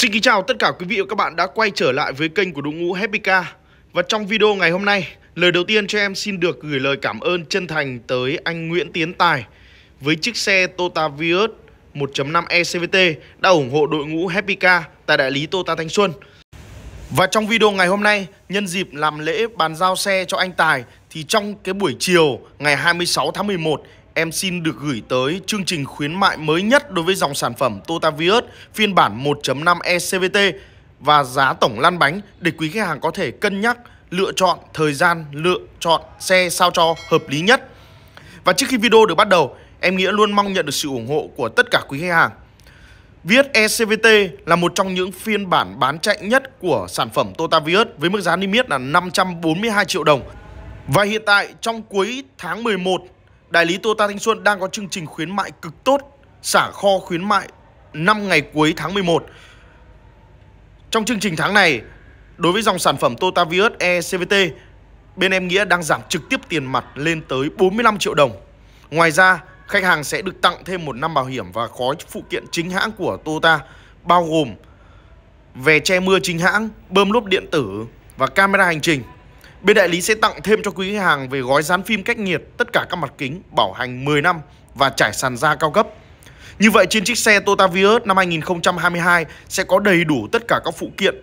Xin kính chào tất cả quý vị và các bạn đã quay trở lại với kênh của đội ngũ Happy Car Và trong video ngày hôm nay, lời đầu tiên cho em xin được gửi lời cảm ơn chân thành tới anh Nguyễn Tiến Tài Với chiếc xe Toyota Vios 1.5 ECVT đã ủng hộ đội ngũ Happy Car tại đại lý Toyota Thanh Xuân Và trong video ngày hôm nay, nhân dịp làm lễ bàn giao xe cho anh Tài Thì trong cái buổi chiều ngày 26 tháng 11 em xin được gửi tới chương trình khuyến mại mới nhất đối với dòng sản phẩm Toyota Vios phiên bản 1.5 ECVT và giá tổng lăn bánh để quý khách hàng có thể cân nhắc lựa chọn thời gian lựa chọn xe sao cho hợp lý nhất. Và trước khi video được bắt đầu, em Nghĩa luôn mong nhận được sự ủng hộ của tất cả quý khách hàng. Vios ECVT là một trong những phiên bản bán chạy nhất của sản phẩm Toyota Vios với mức giá niêm yết là 542 triệu đồng. Và hiện tại trong cuối tháng 11 đại lý Toyota Thanh Xuân đang có chương trình khuyến mại cực tốt, xả kho khuyến mại 5 ngày cuối tháng 11. Trong chương trình tháng này, đối với dòng sản phẩm Toyota Vios E CVT, bên em Nghĩa đang giảm trực tiếp tiền mặt lên tới 45 triệu đồng. Ngoài ra, khách hàng sẽ được tặng thêm một năm bảo hiểm và khói phụ kiện chính hãng của Toyota, bao gồm về che mưa chính hãng, bơm lốp điện tử và camera hành trình. Bên đại lý sẽ tặng thêm cho quý khách hàng về gói dán phim cách nhiệt tất cả các mặt kính bảo hành 10 năm và trải sàn da cao cấp. Như vậy trên chiếc xe Toyota Vios năm 2022 sẽ có đầy đủ tất cả các phụ kiện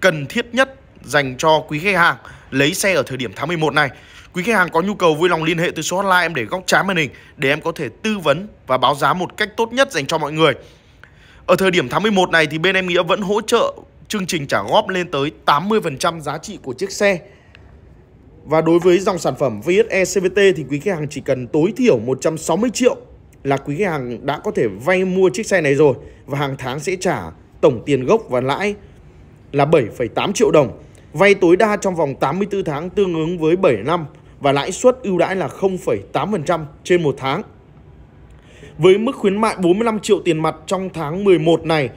cần thiết nhất dành cho quý khách hàng lấy xe ở thời điểm tháng 11 này. Quý khách hàng có nhu cầu vui lòng liên hệ tới số hotline em để góc trái màn hình để em có thể tư vấn và báo giá một cách tốt nhất dành cho mọi người. Ở thời điểm tháng 11 này thì bên em nghĩa vẫn hỗ trợ chương trình trả góp lên tới 80% giá trị của chiếc xe. Và đối với dòng sản phẩm VSE CVT thì quý khách hàng chỉ cần tối thiểu 160 triệu là quý khách hàng đã có thể vay mua chiếc xe này rồi và hàng tháng sẽ trả tổng tiền gốc và lãi là 7,8 triệu đồng. Vay tối đa trong vòng 84 tháng tương ứng với 7 năm và lãi suất ưu đãi là 0,8% trên một tháng. Với mức khuyến mại 45 triệu tiền mặt trong tháng 11 này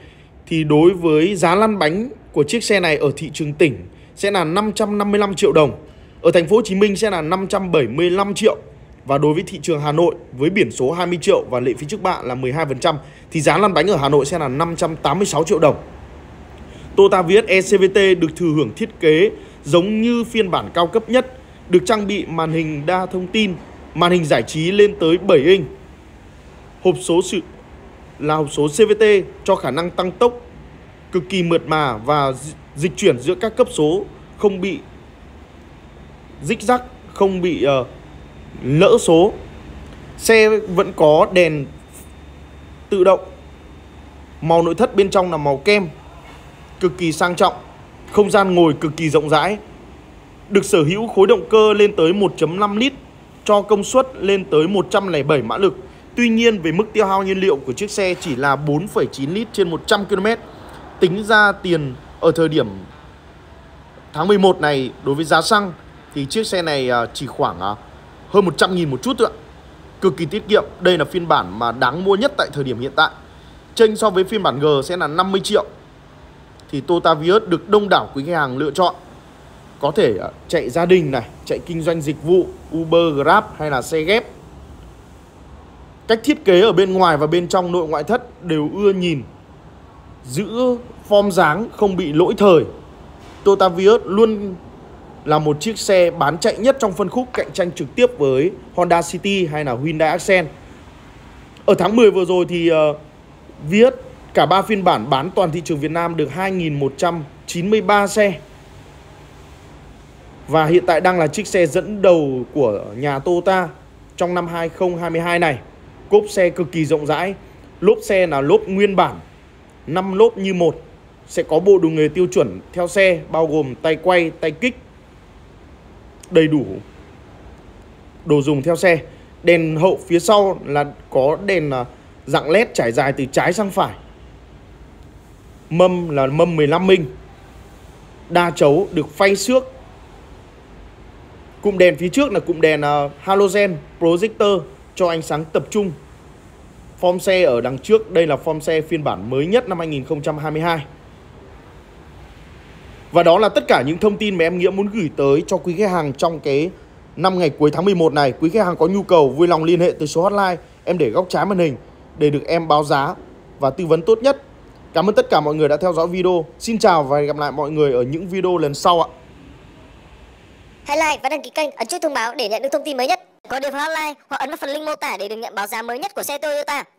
thì đối với giá lăn bánh của chiếc xe này ở thị trường tỉnh sẽ là 555 triệu đồng ở thành phố Hồ Chí Minh sẽ là 575 triệu và đối với thị trường Hà Nội với biển số 20 triệu và lệ phí trước bạ là 12% thì giá lăn bánh ở Hà Nội sẽ là 586 triệu đồng. Toyota Vios ECVT được thừa hưởng thiết kế giống như phiên bản cao cấp nhất, được trang bị màn hình đa thông tin, màn hình giải trí lên tới 7 inch. Hộp số sự là hộp số CVT cho khả năng tăng tốc cực kỳ mượt mà và dịch chuyển giữa các cấp số không bị dích rắc không bị uh, lỡ số xe vẫn có đèn tự động màu nội thất bên trong là màu kem cực kỳ sang trọng không gian ngồi cực kỳ rộng rãi được sở hữu khối động cơ lên tới 1.5 lít cho công suất lên tới 107 mã lực Tuy nhiên về mức tiêu hao nhiên liệu của chiếc xe chỉ là 4,9 lít trên 100 km Tính ra tiền ở thời điểm tháng 11 này đối với giá xăng thì chiếc xe này à, chỉ khoảng à, hơn 100 nghìn một chút thôi ạ Cực kỳ tiết kiệm, đây là phiên bản mà đáng mua nhất tại thời điểm hiện tại Chênh so với phiên bản G sẽ là 50 triệu Thì Toyota Vios được đông đảo quý khách hàng lựa chọn Có thể à, chạy gia đình này, chạy kinh doanh dịch vụ, Uber, Grab hay là xe ghép Cách thiết kế ở bên ngoài và bên trong nội ngoại thất đều ưa nhìn Giữ form dáng không bị lỗi thời Toyota Vios luôn là một chiếc xe bán chạy nhất trong phân khúc cạnh tranh trực tiếp với Honda City hay là Hyundai Accent. Ở tháng 10 vừa rồi thì uh, Viet cả ba phiên bản bán toàn thị trường Việt Nam được 2.193 xe. Và hiện tại đang là chiếc xe dẫn đầu của nhà Toyota trong năm 2022 này. Cốp xe cực kỳ rộng rãi, lốp xe là lốp nguyên bản, 5 lốp như một. Sẽ có bộ đồ nghề tiêu chuẩn theo xe bao gồm tay quay, tay kích, đầy đủ đồ dùng theo xe đèn hậu phía sau là có đèn à, dạng led trải dài từ trái sang phải mâm là mâm 15 minh đa chấu được phay xước cụm đèn phía trước là cụm đèn à, halogen projector cho ánh sáng tập trung form xe ở đằng trước đây là form xe phiên bản mới nhất năm 2022 và đó là tất cả những thông tin mà em Nghĩa muốn gửi tới cho quý khách hàng trong cái năm ngày cuối tháng 11 này. Quý khách hàng có nhu cầu vui lòng liên hệ tới số hotline em để góc trái màn hình để được em báo giá và tư vấn tốt nhất. Cảm ơn tất cả mọi người đã theo dõi video. Xin chào và hẹn gặp lại mọi người ở những video lần sau ạ. Hãy like và đăng ký kênh, ấn chuông thông báo để nhận được thông tin mới nhất. Có điều hotline hoặc ấn vào phần link mô tả để được nhận báo giá mới nhất của xe Toyota.